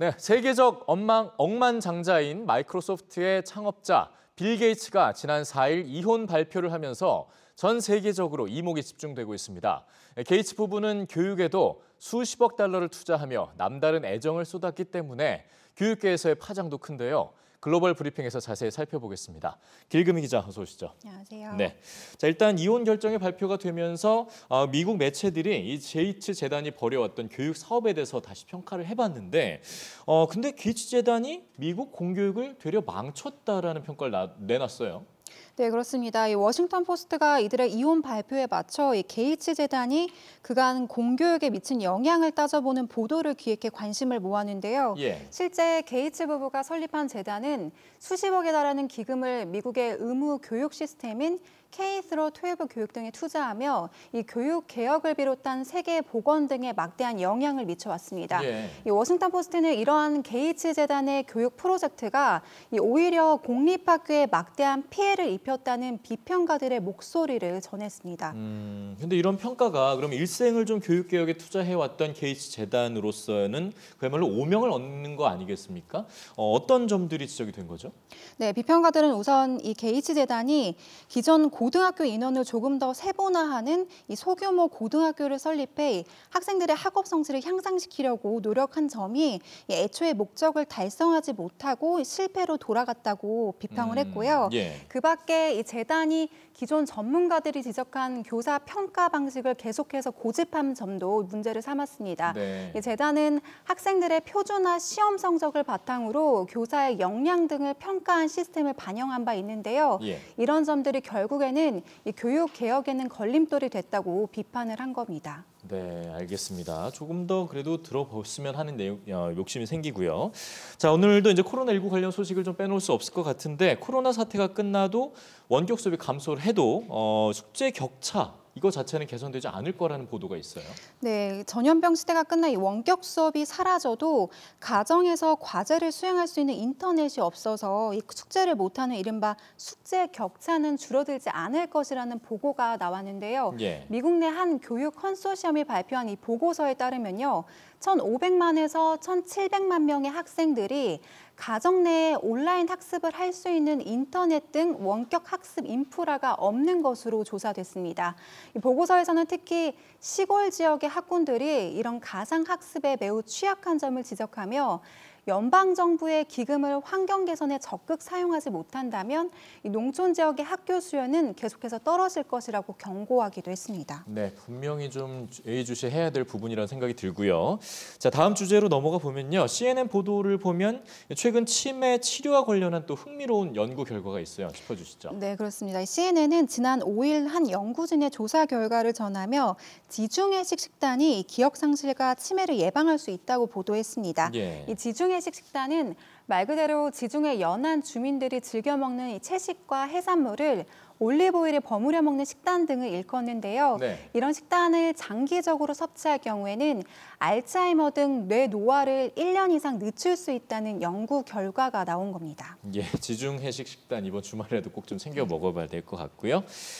네, 세계적 엉망, 엉망장자인 마이크로소프트의 창업자 빌 게이츠가 지난 4일 이혼 발표를 하면서 전 세계적으로 이목이 집중되고 있습니다. 네, 게이츠 부부는 교육에도 수십억 달러를 투자하며 남다른 애정을 쏟았기 때문에 교육계에서의 파장도 큰데요. 글로벌 브리핑에서 자세히 살펴보겠습니다. 길금희 기자 어서 오시죠. 안녕하세요. 네. 자, 일단 이혼 결정의 발표가 되면서 어, 미국 매체들이 이 제이츠 재단이 벌여왔던 교육 사업에 대해서 다시 평가를 해봤는데 어, 근데 기츠 재단이 미국 공교육을 되려 망쳤다라는 평가를 나, 내놨어요. 네, 그렇습니다. 이 워싱턴 포스트가 이들의 이혼 발표에 맞춰 이 게이츠 재단이 그간 공교육에 미친 영향을 따져보는 보도를 기획해 관심을 모았는데요. 예. 실제 게이츠 부부가 설립한 재단은 수십억에 달하는 기금을 미국의 의무 교육 시스템인 K-12 교육 등에 투자하며 이 교육 개혁을 비롯한 세계 보건 등에 막대한 영향을 미쳐왔습니다. 예. 이 워싱턴 포스트는 이러한 게이츠 재단의 교육 프로젝트가 이 오히려 공립 학교에 막대한 피해를 입혀 높였다는 비평가들의 목소리를 전했습니다. 그런데 음, 이런 평가가 그럼 일생을 좀 교육개혁에 투자해왔던 케이츠 재단으로서는 그야말로 오명을 얻는 거 아니겠습니까? 어, 떤 점들이 지적이 된 거죠? 네, 비평가들은 우선 이 게이츠 재단이 기존 고등학교 인원을 조금 더 세분화하는 이 소규모 고등학교를 설립해 학생들의 학업 성실을 향상시키려고 노력한 점이 애초에 목적을 달성하지 못하고 실패로 돌아갔다고 비평을 음, 했고요. 예. 그 밖에 이 재단이 기존 전문가들이 지적한 교사 평가 방식을 계속해서 고집한 점도 문제를 삼았습니다. 네. 이 재단은 학생들의 표준화 시험 성적을 바탕으로 교사의 역량 등을 평가한 시스템을 반영한 바 있는데요. 예. 이런 점들이 결국에는 이 교육 개혁에는 걸림돌이 됐다고 비판을 한 겁니다. 네, 알겠습니다. 조금 더 그래도 들어보시면 하는 내용, 어, 욕심이 생기고요. 자, 오늘도 이제 코로나19 관련 소식을 좀 빼놓을 수 없을 것 같은데 코로나 사태가 끝나도 원격 수업이 감소를 해도 어, 숙제 격차 이거 자체는 개선되지 않을 거라는 보도가 있어요. 네, 전염병 시대가 끝나 이 원격 수업이 사라져도 가정에서 과제를 수행할 수 있는 인터넷이 없어서 이 숙제를 못하는 이른바 숙제 격차는 줄어들지 않을 것이라는 보고가 나왔는데요. 예. 미국 내 한 교육 컨소시엄이 발표한 이 보고서에 따르면요. 1,500만에서 1,700만 명의 학생들이 가정 내에 온라인 학습을 할 수 있는 인터넷 등 원격 학습 인프라가 없는 것으로 조사됐습니다. 보고서에서는 특히 시골 지역의 학군들이 이런 가상 학습에 매우 취약한 점을 지적하며 연방 정부의 기금을 환경 개선에 적극 사용하지 못한다면 농촌 지역의 학교 수요는 계속해서 떨어질 것이라고 경고하기도 했습니다. 네, 분명히 좀주의주시해야될 부분이라는 생각이 들고요. 자, 다음 주제로 넘어가 보면요. CNN 보도를 보면 최근 치매 치료와 관련한 또 흥미로운 연구 결과가 있어요. 짚어주시죠. 네, 그렇습니다. CNN은 지난 5일 한 연구진의 조사 결과를 전하며 지중해식 식단이 기억 상실과 치매를 예방할 수 있다고 보도했습니다. 예. 이 지중해 한식 식단은 말 그대로 지중해 연안 주민들이 즐겨 먹는 이 채식과 해산물을 올리브오일에 버무려 먹는 식단 등을 일컫는데요. 네. 이런 식단을 장기적으로 섭취할 경우에는 알츠하이머 등 뇌 노화를 1년 이상 늦출 수 있다는 연구 결과가 나온 겁니다. 예, 지중해식 식단 이번 주말에도 꼭 좀 챙겨 먹어봐야 될 것 같고요.